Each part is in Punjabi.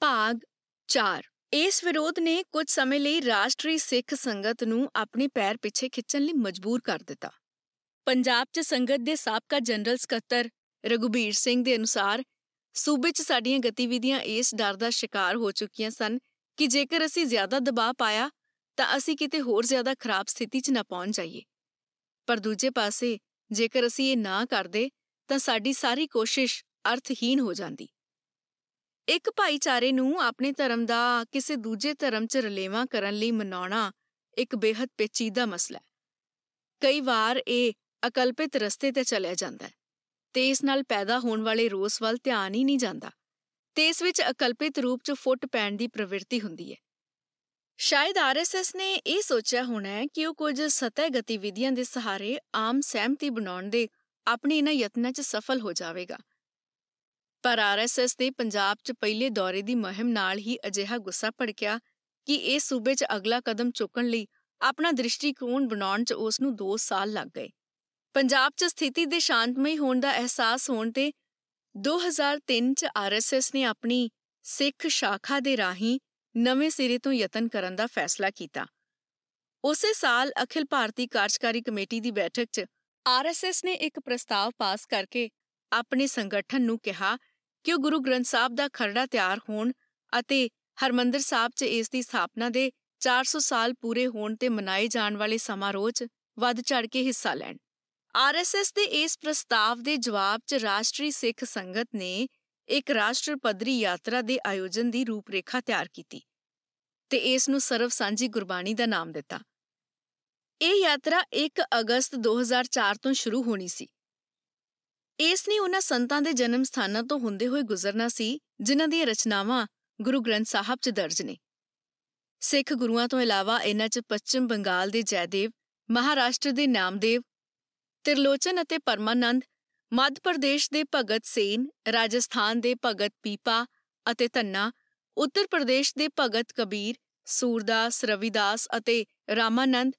ਭਾਗ 4 ਇਸ ਵਿਰੋਧ ਨੇ ਕੁਝ ਸਮੇਂ ਲਈ ਰਾਸ਼ਟਰੀ ਸਿੱਖ ਸੰਗਤ ਨੂੰ ਆਪਣੇ ਪੈਰ ਪਿੱਛੇ ਖਿੱਚਣ ਲਈ ਮਜਬੂਰ ਕਰ ਦਿੱਤਾ ਪੰਜਾਬ 'ਚ ਸੰਗਤ ਦੇ ਸਾਬਕਾ ਜਨਰਲ ਸਕੱਤਰ ਰਗੂਬੀਰ ਸਿੰਘ ਦੇ ਅਨੁਸਾਰ ਸੂਬੇ 'ਚ ਸਾਡੀਆਂ ਗਤੀਵਿਧੀਆਂ ਇਸ ਡਰ ਦਾ ਸ਼ਿਕਾਰ ਹੋ ਚੁੱਕੀਆਂ ਸਨ ਕਿ ਜੇਕਰ ਅਸੀਂ ਜ਼ਿਆਦਾ ਦਬਾਅ ਪਾਇਆ ਤਾਂ ਅਸੀਂ ਕਿਤੇ ਹੋਰ ਜ਼ਿਆਦਾ ਖਰਾਬ ਸਥਿਤੀ 'ਚ ਨਾ ਪਹੁੰਚ ਜਾਈਏ ਪਰ ਦੂਜੇ ਪਾਸੇ ਜੇਕਰ ਅਸੀਂ ਇਹ ਨਾ ਕਰਦੇ ਤਾਂ ਸਾਡੀ ਸਾਰੀ ਕੋਸ਼ਿਸ਼ ਅਰਥਹੀਨ ਹੋ ਜਾਂਦੀ ਇੱਕ ਭਾਈਚਾਰੇ ਨੂੰ ਆਪਣੇ ਧਰਮ ਦਾ ਕਿਸੇ ਦੂਜੇ ਧਰਮ 'ਚ ਰਲੇਵਾ ਕਰਨ ਲਈ ਮਨਾਉਣਾ ਇੱਕ ਬੇहद ਪੇਚੀਦਾ ਮਸਲਾ ਹੈ ਕਈ ਵਾਰ ਇਹ ਅਕਲਪਿਤ ਰਸਤੇ ਤੇ ਚਲਿਆ ਜਾਂਦਾ ਹੈ ਤੇ ਇਸ ਨਾਲ ਪੈਦਾ ਹੋਣ ਵਾਲੇ ਰੋਸ ਵੱਲ ਧਿਆਨ ਹੀ ਨਹੀਂ ਜਾਂਦਾ ਤੇ ਇਸ ਵਿੱਚ ਅਕਲਪਿਤ ਰੂਪ 'ਚ ਫੁੱਟ ਪੈਣ ਦੀ ਪ੍ਰਵਿਰਤੀ ਹੁੰਦੀ ਹੈ ਸ਼ਾਇਦ ਆਰਐਸਐਸ ਨੇ ਇਹ ਸੋਚਿਆ ਹੋਣਾ ਹੈ ਕਿ ਉਹ ਕੁਝ ਸਤਹ ਗਤੀਵਿਧੀਆਂ ਦੇ ਸਹਾਰੇ ਆਮ ਸਹਿਮਤੀ ਬਣਾਉਣ ਦੇ ਆਪਣੇ ਇਹਨਾਂ ਯਤਨਾਂ 'ਚ ਸਫਲ ਹੋ ਜਾਵੇਗਾ ਪਰ ਆਰਐਸਐਸ ਦੇ ਪੰਜਾਬ 'ਚ ਪਹਿਲੇ ਦੌਰੇ ਦੀ ਮਹਿਮ ਨਾਲ ਹੀ ਅਜਿਹਾ ਗੁੱਸਾ ਭੜਕਿਆ ਕਿ ਇਹ ਸੂਬੇ 'ਚ ਅਗਲਾ ਕਦਮ ਚੁੱਕਣ ਲਈ ਆਪਣਾ ਦ੍ਰਿਸ਼ਟੀਕੋਣ ਬਣਾਉਣ 'ਚ ਉਸ ਨੂੰ 2 ਸਾਲ ਲੱਗ ਗਏ ਪੰਜਾਬ 'ਚ ਸਥਿਤੀ ਦੇ ਸ਼ਾਂਤਮਈ ਹੋਣ ਦਾ ਅਹਿਸਾਸ ਹੋਣ ਤੇ 2003 'ਚ ਆਰਐਸਐਸ ਨੇ ਆਪਣੀ ਸਿੱਖ ਸ਼ਾਖਾ ਦੇ ਰਾਹੀਂ ਨਵੇਂ ਸਿਰੇ ਤੋਂ ਯਤਨ ਕਰਨ ਦਾ ਫੈਸਲਾ ਕੀਤਾ ਉਸੇ ਸਾਲ ਅਖਿਲ ਭਾਰਤੀ ਕਾਰਜਕਾਰੀ ਕਮੇਟੀ ਦੀ ਬੈਠਕ 'ਚ ਆਰਐਸਐਸ ਨੇ ਇੱਕ ਪ੍ਰਸਤਾਵ ਪਾਸ ਕਰਕੇ ਆਪਣੇ ਸੰਗਠਨ ਨੂੰ ਕਿਹਾ ਕਿ ਉਹ ਗੁਰੂ ਗ੍ਰੰਥ ਸਾਹਿਬ ਦਾ ਖਰੜਾ ਤਿਆਰ ਹੋਣ ਅਤੇ ਹਰਮੰਦਰ ਸਾਹਿਬ 'ਚ ਇਸ ਦੀ ਸਥਾਪਨਾ ਦੇ 400 ਸਾਲ ਪੂਰੇ ਹੋਣ ਤੇ ਮਨਾਏ ਜਾਣ ਵਾਲੇ ਸਮਾਰੋਹ 'ਚ ਵੱਧ ਚੜ ਕੇ ਹਿੱਸਾ ਲੈਣ ਆਰਐਸਐਸ ਦੇ ਇਸ ਪ੍ਰਸਤਾਵ ਦੇ ਜਵਾਬ 'ਚ ਰਾਸ਼ਟਰੀ ਸਿੱਖ ਸੰਗਤ ਨੇ ਇੱਕ ਰਾਸ਼ਟਰ ਪਦਰੀ ਯਾਤਰਾ ਦੇ ਆਯੋਜਨ ਦੀ ਰੂਪਰੇਖਾ ਤਿਆਰ ਕੀਤੀ ਤੇ ਇਸ ਨੂੰ ਸਰਵ ਸਾਂਝੀ ਗੁਰਬਾਣੀ ਦਾ ਨਾਮ ਦਿੱਤਾ ਇਹ ਯਾਤਰਾ 1 ਅਗਸਤ 2004 ਤੋਂ ਸ਼ੁਰੂ ਹੋਣੀ ਸੀ ਇਸ ਨੇ ਉਹਨਾਂ ਸੰਤਾਂ ਦੇ ਜਨਮ ਸਥਾਨਾਂ ਤੋਂ ਹੁੰਦੇ ਹੋਏ ਗੁਜ਼ਰਨਾ ਸੀ ਜਿਨ੍ਹਾਂ ਦੀਆਂ ਰਚਨਾਵਾਂ ਗੁਰੂ ਗ੍ਰੰਥ ਸਾਹਿਬ 'ਚ ਦਰਜ ਨੇ ਸਿੱਖ ਗੁਰੂਆਂ ਤੋਂ ਇਲਾਵਾ ਇਹਨਾਂ 'ਚ ਪੱਛਮ ਬੰਗਾਲ ਦੇ ਜੈਦੇਵ ਮਹਾਰਾਸ਼ਟਰ ਦੇ ਨਾਮਦੇਵ ਤਿਰਲੋਚਨ ਅਤੇ ਪਰਮਾਨੰਦ ਮੱਧ ਪ੍ਰਦੇਸ਼ ਦੇ ਭਗਤ ਸੇਨ ਰਾਜਸਥਾਨ ਦੇ ਭਗਤ ਪੀਪਾ ਅਤੇ ਧੰਨਾ ਉੱਤਰ ਪ੍ਰਦੇਸ਼ ਦੇ ਭਗਤ ਕਬੀਰ ਸੂਰਦਾਸ ਰਵਿਦਾਸ ਅਤੇ ਰਾਮਾਨੰਦ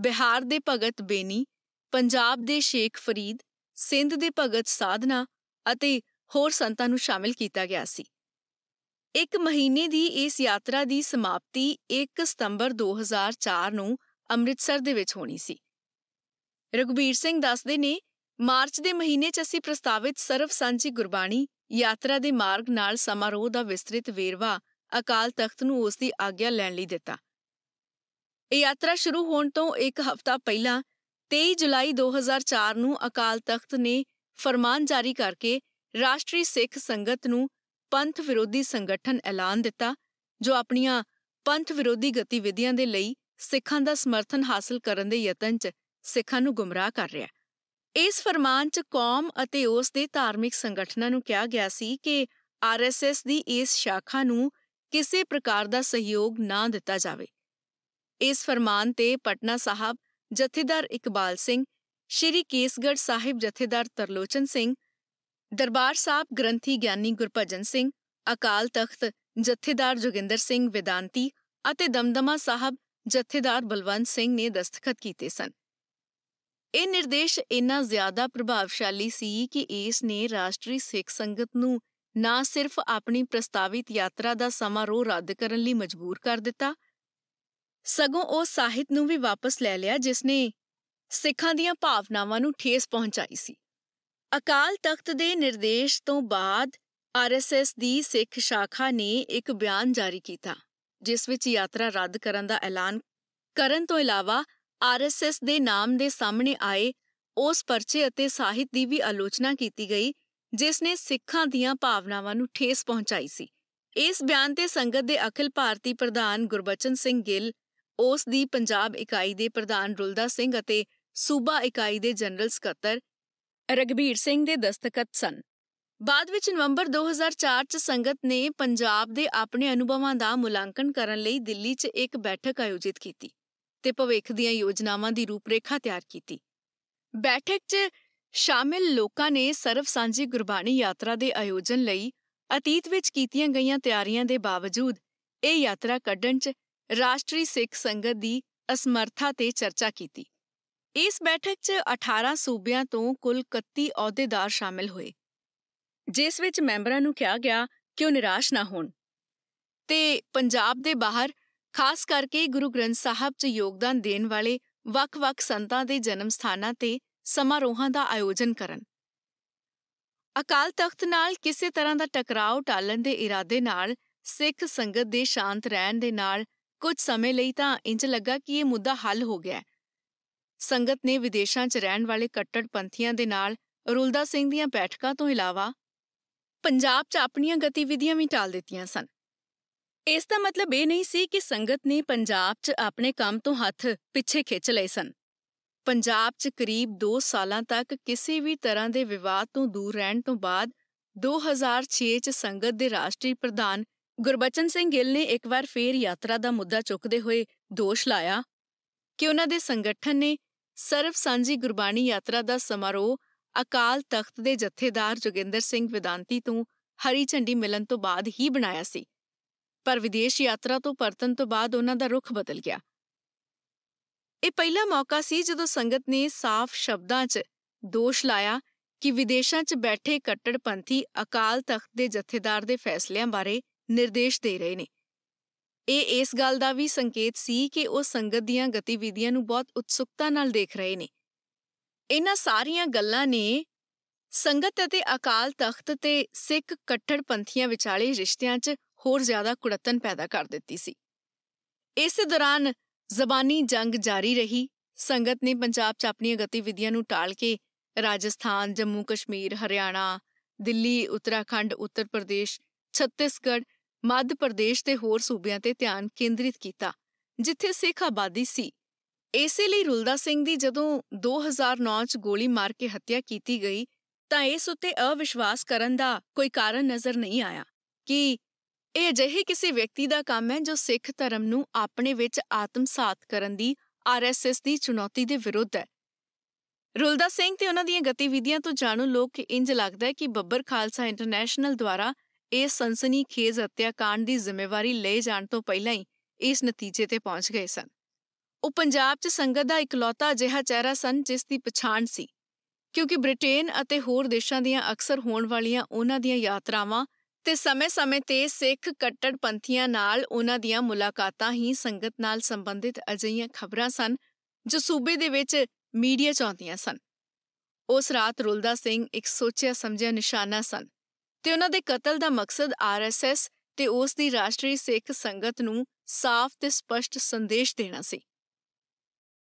ਬਿਹਾਰ ਦੇ ਭਗਤ ਬੇਨੀ ਪੰਜਾਬ ਦੇ ਸ਼ੇਖ ਫਰੀਦ ਸਿੰਧ ਦੇ ਭਗਤ ਸਾਧਨਾ ਅਤੇ ਹੋਰ ਸੰਤਾਂ ਨੂੰ ਸ਼ਾਮਿਲ ਕੀਤਾ ਗਿਆ ਸੀ ਇੱਕ ਮਹੀਨੇ ਦੀ ਇਸ ਯਾਤਰਾ ਦੀ ਸਮਾਪਤੀ 1 ਸਤੰਬਰ 2004 ਨੂੰ ਅੰਮ੍ਰਿਤਸਰ ਦੇ ਵਿੱਚ ਹੋਣੀ ਸੀ ਰਗਵੀਰ ਸਿੰਘ ਦੱਸਦੇ ਨੇ ਮਾਰਚ ਦੇ ਮਹੀਨੇ 'ਚ ਅਸੀਂ ਪ੍ਰਸਤਾਵਿਤ ਸਰਵ ਸਾਂਝੀ ਗੁਰਬਾਣੀ ਯਾਤਰਾ ਦੇ ਮਾਰਗ ਨਾਲ ਸਮਾਰੋਹ ਦਾ ਵਿਸਤ੍ਰਿਤ ਵੇਰਵਾ ਅਕਾਲ ਤਖਤ ਨੂੰ ਉਸ ਦੀ ਆਗਿਆ ਲੈਣ ਲਈ ਦਿੱਤਾ ਇਹ ਯਾਤਰਾ ਸ਼ੁਰੂ ਹੋਣ ਤੋਂ ਇੱਕ ਹਫ਼ਤਾ ਪਹਿਲਾਂ 23 ਜੁਲਾਈ 2004 ਨੂੰ ਅਕਾਲ ਤਖਤ ਨੇ ਫਰਮਾਨ ਜਾਰੀ ਕਰਕੇ ਰਾਸ਼ਟਰੀ ਸਿੱਖ ਸੰਗਤ ਨੂੰ ਪੰਥ ਵਿਰੋਧੀ ਸੰਗਠਨ ਐਲਾਨ ਦਿੱਤਾ ਜੋ ਆਪਣੀਆਂ ਪੰਥ ਵਿਰੋਧੀ ਗਤੀਵਿਧੀਆਂ ਦੇ ਲਈ ਸਿੱਖਾਂ ਦਾ ਸਮਰਥਨ ਹਾਸਲ ਕਰਨ ਦੇ ਯਤਨ 'ਚ ਸਿੱਖਾਂ ਨੂੰ ਗੁੰਮਰਾਹ ਕਰ ਰਿਹਾ ਇਸ ਫਰਮਾਨ 'ਚ ਕੌਮ ਅਤੇ ਉਸ ਦੇ ਧਾਰਮਿਕ ਸੰਗਠਨਾਂ ਨੂੰ ਕਿਹਾ ਗਿਆ ਸੀ ਕਿ ਆਰਐਸਐਸ ਦੀ ਇਸ ਸ਼ਾਖਾ ਨੂੰ ਕਿਸੇ ਪ੍ਰਕਾਰ ਦਾ ਸਹਿਯੋਗ ਨਾ ਦਿੱਤਾ ਜਾਵੇ ਇਸ ਫਰਮਾਨ ਤੇ ਪਟਨਾ ਸਾਹਿਬ ਜਥੇਦਾਰ ਇਕਬਾਲ ਸਿੰਘ ਸ਼੍ਰੀ ਕੇਸਗੜ ਸਾਹਿਬ ਜਥੇਦਾਰ ਤਰਲੋਚਨ ਸਿੰਘ ਦਰਬਾਰ ਸਾਹਿਬ ਗ੍ਰੰਥੀ ਗਿਆਨੀ ਗੁਰਪਜਨ ਸਿੰਘ ਅਕਾਲ ਤਖਤ ਜਥੇਦਾਰ ਜੋਗਿੰਦਰ ਸਿੰਘ ਵਿਦਾਂਤੀ ਅਤੇ ਦਮਦਮਾ ਸਾਹਿਬ ਜਥੇਦਾਰ ਬਲਵੰਤ ਸਿੰਘ ਨੇ ਦਸਤਖਤ ਕੀਤੇ ਸਨ ਇਹ ਨਿਰਦੇਸ਼ ਇੰਨਾ ਜ਼ਿਆਦਾ ਪ੍ਰਭਾਵਸ਼ਾਲੀ ਸੀ ਕਿ ਇਸ ਨੇ ਰਾਸ਼ਟਰੀ ਸਿੱਖ ਸੰਗਤ ਨੂੰ ਨਾ ਸਿਰਫ ਆਪਣੀ ਪ੍ਰਸਤਾਵਿਤ ਯਾਤਰਾ ਦਾ ਸਮਾਰੋਹ ਰੱਦ ਕਰਨ ਲਈ ਮਜਬੂਰ ਕਰ ਦਿੱਤਾ ਸਗੋਂ ਉਹ ਸਾਹਿਤ ਨੂੰ ਵੀ ਵਾਪਸ ਲੈ ਲਿਆ ਜਿਸ ਨੇ ਸਿੱਖਾਂ ਦੀਆਂ ਭਾਵਨਾਵਾਂ ਨੂੰ ਠੇਸ ਪਹੁੰਚਾਈ ਸੀ ਅਕਾਲ ਤਖਤ ਦੇ ਨਿਰਦੇਸ਼ ਤੋਂ ਬਾਅਦ ਆਰਐਸਐਸ ਦੀ ਸਿੱਖ ਸ਼ਾਖਾ ਨੇ ਇੱਕ ਬਿਆਨ ਜਾਰੀ ਕੀਤਾ ਜਿਸ ਵਿੱਚ ਯਾਤਰਾ ਰੱਦ ਕਰਨ ਦਾ ਐਲਾਨ ਕਰਨ ਤੋਂ ਇਲਾਵਾ ਆਰਐਸਐਸ ਦੇ ਨਾਮ ਦੇ ਸਾਹਮਣੇ ਆਏ ਉਸ ਪਰਚੇ ਅਤੇ ਸਾਹਿਤ ਦੀ ਵੀ ਆਲੋਚਨਾ ਕੀਤੀ ਗਈ ਜਿਸ ਨੇ ਸਿੱਖਾਂ ਦੀਆਂ ਭਾਵਨਾਵਾਂ ਨੂੰ ਠੇਸ ਪਹੁੰਚਾਈ ਸੀ ਇਸ ਬਿਆਨ ਤੇ ਸੰਗਤ ਦੇ ਅਖਿਲ ਭਾਰਤੀ ਪ੍ਰਧਾਨ ਗੁਰਬਚਨ ਸਿੰਘ ਗਿੱਲ ਉਸ ਦੀ ਪੰਜਾਬ ਇਕਾਈ ਦੇ ਪ੍ਰਧਾਨ ਰੁਲਦਾ ਸਿੰਘ ਅਤੇ ਸੂਬਾ ਇਕਾਈ ਦੇ ਜਨਰਲ ਸਕੱਤਰ ਰਗਬੀਰ ਸਿੰਘ ਦੇ ਦਸਤਖਤ ਸਨ ਬਾਅਦ ਵਿੱਚ ਨਵੰਬਰ 2004 ਚ ਸੰਗਤ ਨੇ ਪੰਜਾਬ ਦੇ ਆਪਣੇ ਅਨੁਭਵਾਂ ਦਾ ਮੁਲਾਂਕਣ ਕਰਨ ਲਈ ਦਿੱਲੀ 'ਚ ਇੱਕ ਬੈਠਕ ਆਯੋਜਿਤ ਕੀਤੀ ਤੇ ਭਵਿੱਖ ਦੀਆਂ ਯੋਜਨਾਵਾਂ ਦੀ ਰੂਪਰੇਖਾ ਤਿਆਰ ਕੀਤੀ ਬੈਠਕ 'ਚ ਸ਼ਾਮਿਲ ਲੋਕਾਂ ਨੇ ਸਰਵ ਸਾਂਝੀ ਗੁਰਬਾਣੀ ਯਾਤਰਾ ਦੇ ਆਯੋਜਨ ਲਈ ਅਤੀਤ ਵਿੱਚ ਕੀਤੀਆਂ ਗਈਆਂ ਤਿਆਰੀਆਂ ਦੇ ਬਾਵਜੂਦ ਇਹ ਯਾਤਰਾ ਕੱਢਣ 'ਚ ਰਾਸ਼ਟਰੀ ਸਿੱਖ ਸੰਗਤ ਦੀ ਅਸਮਰਥਾ ਤੇ ਚਰਚਾ ਕੀਤੀ ਇਸ ਬੈਠਕ 'ਚ 18 ਸੂਬਿਆਂ ਤੋਂ ਕੁੱਲ 31 ਅਹੁਦੇਦਾਰ ਸ਼ਾਮਿਲ ਹੋਏ ਜਿਸ ਵਿੱਚ ਮੈਂਬਰਾਂ ਨੂੰ ਕਿਹਾ ਗਿਆ ਕਿ ਉਹ ਨਿਰਾਸ਼ ਨਾ ਹੋਣ ਤੇ ਪੰਜਾਬ ਦੇ ਬਾਹਰ ਖਾਸ ਕਰਕੇ ਗੁਰੂ ਗ੍ਰੰਥ ਸਾਹਿਬ 'ਚ ਯੋਗਦਾਨ ਦੇਣ ਵਾਲੇ ਵੱਖ-ਵੱਖ ਸੰਤਾਂ ਦੇ ਜਨਮ ਸਥਾਨਾਂ ਤੇ ਸਮਾਰੋਹਾਂ ਦਾ ਆਯੋਜਨ ਕਰਨ ਅਕਾਲ ਤਖਤ ਨਾਲ ਕਿਸੇ ਤਰ੍ਹਾਂ ਦਾ ਟਕਰਾਅ ਟਾਲਣ ਦੇ ਇਰਾਦੇ ਨਾਲ ਸਿੱਖ ਸੰਗਤ ਦੇ ਸ਼ਾਂਤ ਰਹਿਣ ਦੇ ਨਾਲ ਕੁਝ ਸਮੇਂ ਲਈ ਤਾਂ ਇੰਜ ਲੱਗਾ ਕਿ ਇਹ ਮੁੱਦਾ ਹੱਲ ਹੋ ਗਿਆ ਸੰਗਤ ਨੇ ਵਿਦੇਸ਼ਾਂ 'ਚ ਰਹਿਣ ਵਾਲੇ ਕੱਟੜ ਪੰਥੀਆਂ ਦੇ ਨਾਲ ਰੁਲਦਾ ਸਿੰਘ ਦੀਆਂ ਬੈਠਕਾਂ ਤੋਂ ਇਲਾਵਾ ਪੰਜਾਬ 'ਚ ਆਪਣੀਆਂ ਗਤੀਵਿਧੀਆਂ ਵੀ ਟਾਲ ਦਿੱਤੀਆਂ ਸਨ ਇਸ ਦਾ ਮਤਲਬ ਇਹ ਨਹੀਂ ਸੀ ਕਿ ਸੰਗਤ ਨੇ ਪੰਜਾਬ 'ਚ ਆਪਣੇ ਕੰਮ ਤੋਂ ਹੱਥ ਪਿੱਛੇ ਖਿੱਚ ਲਏ ਸਨ ਪੰਜਾਬ 'ਚ ਕਰੀਬ 2 ਸਾਲਾਂ ਤੱਕ ਕਿਸੇ ਵੀ ਤਰ੍ਹਾਂ ਦੇ ਵਿਵਾਦ ਤੋਂ ਦੂਰ ਰਹਿਣ ਤੋਂ ਬਾਅਦ 2006 'ਚ ਸੰਗਤ ਦੇ ਰਾਸ਼ਟਰੀ ਪ੍ਰਧਾਨ ਗੁਰਬਚਨ ਸਿੰਘ ਗਿੱਲ ਨੇ ਇੱਕ ਵਾਰ ਫੇਰ ਯਾਤਰਾ ਦਾ ਮੁੱਦਾ ਚੁੱਕਦੇ ਹੋਏ ਦੋਸ਼ ਲਾਇਆ ਕਿ ਉਹਨਾਂ ਦੇ ਸੰਗਠਨ ਨੇ ਸਰਵ ਸਾਂਝੀ ਗੁਰਬਾਣੀ ਯਾਤਰਾ ਦਾ ਸਮਾਰੋਹ ਅਕਾਲ ਤਖਤ ਦੇ ਜਥੇਦਾਰ ਜੋਗਿੰਦਰ ਸਿੰਘ ਵਿਦਾਂਤੀ ਤੋਂ ਹਰੀ ਝੰਡੀ ਮਿਲਣ ਤੋਂ ਬਾਅਦ ਹੀ ਬਣਾਇਆ ਸੀ ਪਰ ਵਿਦੇਸ਼ ਯਾਤਰਾ ਤੋਂ ਪਰਤਣ ਤੋਂ ਬਾਅਦ ਉਹਨਾਂ ਦਾ ਰੁਖ ਬਦਲ ਗਿਆ ਇਹ ਪਹਿਲਾ ਮੌਕਾ ਸੀ ਜਦੋਂ ਸੰਗਤ ਨੇ ਸਾਫ਼ ਸ਼ਬਦਾਂ 'ਚ ਦੋਸ਼ ਲਾਇਆ ਕਿ ਵਿਦੇਸ਼ਾਂ 'ਚ ਬੈਠੇ ਕੱਟੜਪੰਥੀ ਅਕਾਲ ਤਖਤ ਦੇ ਜਥੇਦਾਰ ਦੇ ਫੈਸਲਿਆਂ ਬਾਰੇ ਨਿਰਦੇਸ਼ ਦੇ ਰਹੇ ਨੇ ਇਹ ਇਸ ਗੱਲ ਦਾ ਵੀ ਸੰਕੇਤ ਸੀ ਕਿ ਉਹ ਸੰਗਤ ਦੀਆਂ ਗਤੀਵਿਧੀਆਂ ਨੂੰ ਬਹੁਤ ਉਤਸੁਕਤਾ ਨਾਲ ਦੇਖ ਰਹੇ ਨੇ ਇਹਨਾਂ ਸਾਰੀਆਂ ਗੱਲਾਂ ਨੇ ਸੰਗਤ ਅਤੇ ਅਕਾਲ ਤਖਤ ਤੇ ਸਿੱਖ ਕੱਟੜਪੰਥੀਆਂ ਵਿਚਾਲੇ ਰਿਸ਼ਤਿਆਂ 'ਚ ਹੋਰ ਜ਼ਿਆਦਾ ਕੁੜੱਤਨ ਪੈਦਾ ਕਰ ਦਿੱਤੀ ਸੀ ਇਸ ਦੌਰਾਨ ਜ਼ਬਾਨੀ ਜੰਗ ਜਾਰੀ ਰਹੀ ਸੰਗਤ ਨੇ ਪੰਜਾਬ 'ਚ ਆਪਣੀਆਂ ਗਤੀਵਿਧੀਆਂ ਨੂੰ ਟਾਲ ਕੇ ਰਾਜਸਥਾਨ ਜੰਮੂ ਕਸ਼ਮੀਰ ਹਰਿਆਣਾ ਦਿੱਲੀ ਉੱਤਰਾਖੰਡ ਉੱਤਰ ਪ੍ਰਦੇਸ਼ ਛੱਤੀਸਗੜ੍ਹ ਮੱਧ ਪ੍ਰਦੇਸ਼ ਤੇ ਹੋਰ ਸੂਬਿਆਂ ਤੇ ਧਿਆਨ ਕੇਂਦਰਿਤ ਕੀਤਾ ਜਿੱਥੇ ਸਿੱਖ ਆਬਾਦੀ ਸੀ ਇਸੇ ਲਈ ਰੁਲਦਾ ਸਿੰਘ ਦੀ ਜਦੋਂ 2009 ਚ ਗੋਲੀ ਮਾਰ ਕੇ ਹੱਤਿਆ ਕੀਤੀ ਗਈ ਤਾਂ ਇਸ ਉੱਤੇ ਅਵਿਸ਼ਵਾਸ ਕਰਨ ਦਾ ਕੋਈ ਕਾਰਨ ਨਜ਼ਰ ਨਹੀਂ ਆਇਆ ਕਿ ਇਹ ਅਜਿਹੇ ਕਿਸੇ ਵਿਅਕਤੀ ਦਾ ਕੰਮ ਹੈ ਜੋ ਸਿੱਖ ਧਰਮ ਨੂੰ ਆਪਣੇ ਵਿੱਚ ਆਤਮਸਾਤ ਕਰਨ ਦੀ ਆਰਐਸਐਸ ਦੀ ਚੁਣੌਤੀ ਦੇ ਵਿਰੁੱਧ ਹੈ ਰੁਲਦਾ ਸਿੰਘ ਤੇ ਉਹਨਾਂ ਦੀਆਂ ਗਤੀਵਿਧੀਆਂ ਤੋਂ ਜਾਣੂ ਲੋਕ ਇੰਜ ਲੱਗਦਾ ਹੈ ਕਿ ਬੱਬਰ ਖਾਲਸਾ ਇੰਟਰਨੈਸ਼ਨਲ ਦੁਆਰਾ ਇਹ ਖੇਜ ਹੱਤਿਆਕਾਂਡ ਦੀ ਜ਼ਿੰਮੇਵਾਰੀ ਲੈ ਜਾਣ ਤੋਂ ਪਹਿਲਾਂ ਹੀ ਇਸ ਨਤੀਜੇ ਤੇ ਪਹੁੰਚ ਗਏ ਸਨ ਉਹ ਪੰਜਾਬ 'ਚ ਸੰਗਤ ਦਾ ਇਕਲੌਤਾ ਅਜਿਹਾ ਚਿਹਰਾ ਸਨ ਜਿਸ ਦੀ ਪਛਾਣ ਸੀ ਕਿਉਂਕਿ ਬ੍ਰਿਟੇਨ ਅਤੇ ਹੋਰ ਦੇਸ਼ਾਂ ਦੀਆਂ ਅਕਸਰ ਹੋਣ ਵਾਲੀਆਂ ਉਹਨਾਂ ਦੀਆਂ ਯਾਤਰਾਵਾਂ ਤੇ ਸਮੇਂ-ਸਮੇਂ ਤੇ ਸਿੱਖ ਕੱਟੜ ਪੰਥੀਆਂ ਨਾਲ ਉਹਨਾਂ ਦੀਆਂ ਮੁਲਾਕਾਤਾਂ ਹੀ ਸੰਗਤ ਨਾਲ ਸੰਬੰਧਿਤ ਅਜਈਆਂ ਖਬਰਾਂ ਸਨ ਜੋ ਸੂਬੇ ਦੇ ਵਿੱਚ ਮੀਡੀਆ 'ਚ ਆਉਂਦੀਆਂ ਸਨ ਉਸ ਰਾਤ ਰੁਲਦਾ ਸਿੰਘ ਇੱਕ ਸੋਚਿਆ ਸਮਝਿਆ ਨਿਸ਼ਾਨਾ ਸਨ ਤੇ ਉਹਨਾਂ ਦੇ ਕਤਲ ਦਾ ਮਕਸਦ ਆਰਐਸਐਸ ਤੇ ਉਸ ਦੀ ਰਾਸ਼ਟਰੀ ਸਿੱਖ ਸੰਗਤ ਨੂੰ ਸਾਫ਼ ਤੇ ਸਪਸ਼ਟ ਸੰਦੇਸ਼ ਦੇਣਾ ਸੀ